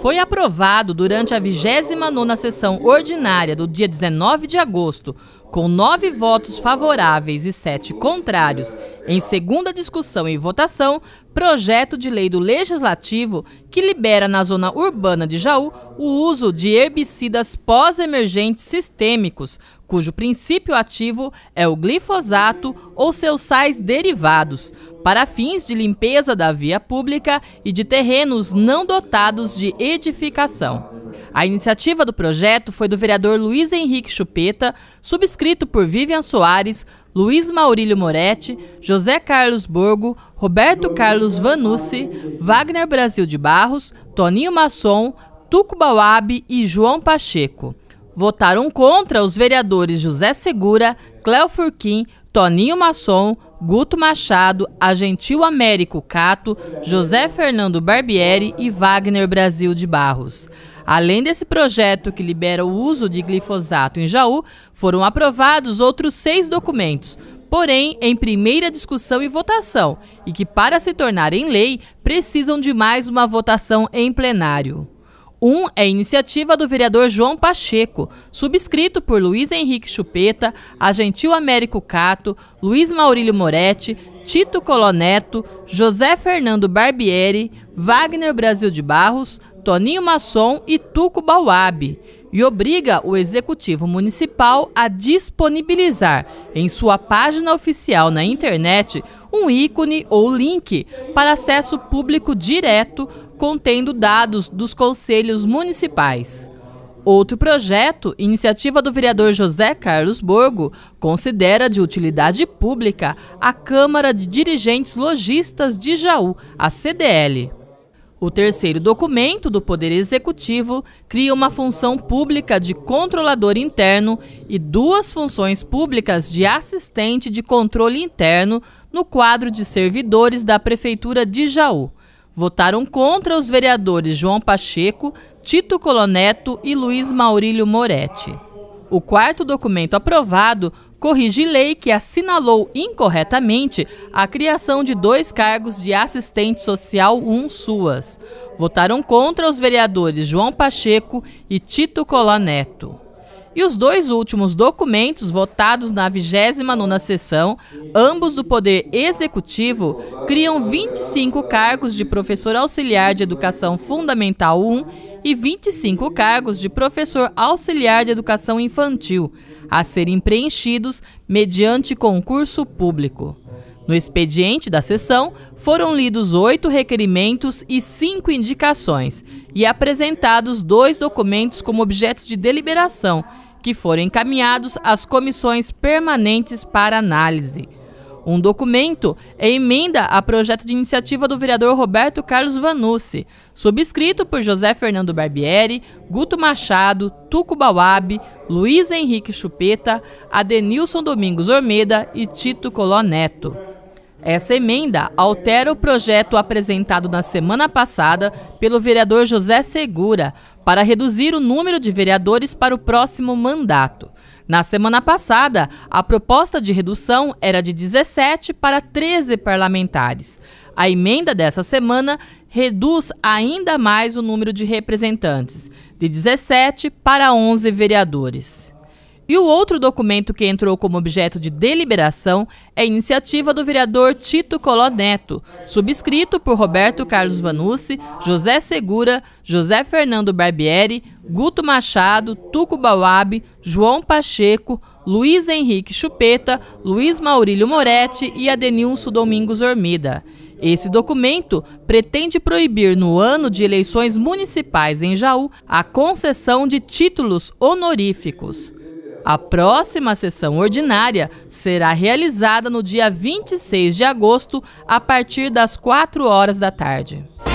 Foi aprovado durante a 29ª sessão ordinária do dia 19 de agosto com nove votos favoráveis e sete contrários, em segunda discussão e votação, projeto de lei do Legislativo que libera na zona urbana de Jaú o uso de herbicidas pós-emergentes sistêmicos, cujo princípio ativo é o glifosato ou seus sais derivados, para fins de limpeza da via pública e de terrenos não dotados de edificação. A iniciativa do projeto foi do vereador Luiz Henrique Chupeta, subscrito por Vivian Soares, Luiz Maurílio Moretti, José Carlos Borgo, Roberto Carlos Vanucci, Wagner Brasil de Barros, Toninho Masson, Tuco Bauab e João Pacheco. Votaram contra os vereadores José Segura, Cléo Furquim, Toninho Masson, Guto Machado, Agentil Américo Cato, José Fernando Barbieri e Wagner Brasil de Barros. Além desse projeto que libera o uso de glifosato em Jaú, foram aprovados outros seis documentos, porém em primeira discussão e votação, e que, para se tornarem lei, precisam de mais uma votação em plenário. Um é iniciativa do vereador João Pacheco, subscrito por Luiz Henrique Chupeta, Agentil Américo Cato, Luiz Maurílio Moretti, Tito Coloneto, José Fernando Barbieri, Wagner Brasil de Barros, Toninho Masson e Tuco Bauab e obriga o Executivo Municipal a disponibilizar em sua página oficial na internet um ícone ou link para acesso público direto contendo dados dos conselhos municipais. Outro projeto, iniciativa do vereador José Carlos Borgo, considera de utilidade pública a Câmara de Dirigentes Logistas de Jaú, a CDL. O terceiro documento do Poder Executivo cria uma função pública de controlador interno e duas funções públicas de assistente de controle interno no quadro de servidores da Prefeitura de Jaú. Votaram contra os vereadores João Pacheco, Tito Coloneto e Luiz Maurílio Moretti. O quarto documento aprovado corrige lei que assinalou incorretamente a criação de dois cargos de assistente social 1 SUAS. Votaram contra os vereadores João Pacheco e Tito Colaneto e os dois últimos documentos votados na 29ª sessão, ambos do Poder Executivo, criam 25 cargos de professor auxiliar de Educação Fundamental 1 e 25 cargos de professor auxiliar de Educação Infantil, a serem preenchidos mediante concurso público. No expediente da sessão, foram lidos oito requerimentos e cinco indicações e apresentados dois documentos como objetos de deliberação, que foram encaminhados às comissões permanentes para análise. Um documento é emenda a projeto de iniciativa do vereador Roberto Carlos Vanucci, subscrito por José Fernando Barbieri, Guto Machado, Tuco Bauab, Luiz Henrique Chupeta, Adenilson Domingos Ormeda e Tito Coló Neto. Essa emenda altera o projeto apresentado na semana passada pelo vereador José Segura para reduzir o número de vereadores para o próximo mandato. Na semana passada, a proposta de redução era de 17 para 13 parlamentares. A emenda dessa semana reduz ainda mais o número de representantes, de 17 para 11 vereadores. E o outro documento que entrou como objeto de deliberação é iniciativa do vereador Tito Coló Neto, subscrito por Roberto Carlos Vanucci, José Segura, José Fernando Barbieri, Guto Machado, Tuco Bauab, João Pacheco, Luiz Henrique Chupeta, Luiz Maurílio Moretti e Adenilson Domingos Ormida. Esse documento pretende proibir no ano de eleições municipais em Jaú a concessão de títulos honoríficos. A próxima sessão ordinária será realizada no dia 26 de agosto, a partir das 4 horas da tarde.